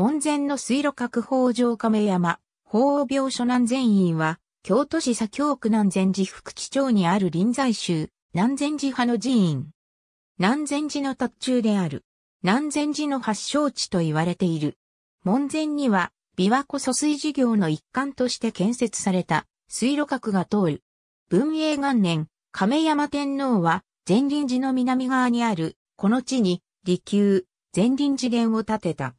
門前の水路確保上亀山、法王病所南禅院は、京都市左京区南禅寺福地町にある臨済宗、南禅寺派の寺院。南禅寺の達中である。南禅寺の発祥地と言われている。門前には、琵琶湖疎水事業の一環として建設された水路閣が通る。文永元年、亀山天皇は、禅林寺の南側にある、この地に、離宮、前輪寺殿を建てた。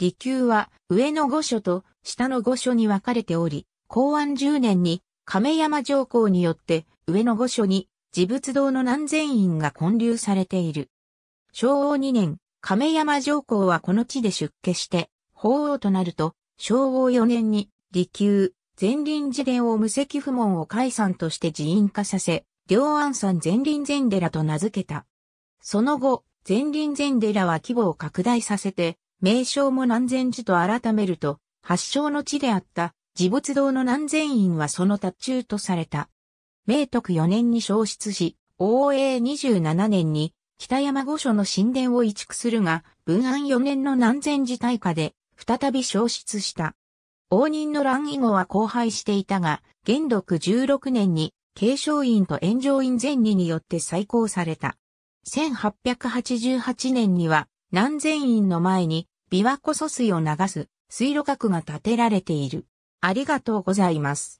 離宮は上の御所と下の御所に分かれており、公安10年に亀山上皇によって上の御所に自仏堂の南禅院が建立されている。昭和2年、亀山上皇はこの地で出家して、法皇となると、昭和4年に、離宮、前輪寺殿を無責不問を解散として寺院化させ、両安山前輪禅寺と名付けた。その後、前輪禅寺は規模を拡大させて、名称も南禅寺と改めると、発祥の地であった自仏堂の南禅院はその達中とされた。明徳4年に消失し、応永27年に北山御所の神殿を移築するが、文安4年の南禅寺大火で再び消失した。応仁の乱以後は荒廃していたが、元禄16年に継承院と炎上院禅寺によって再興された。1888年には南禅院の前に琵琶湖疎水を流す水路閣が建てられている。ありがとうございます。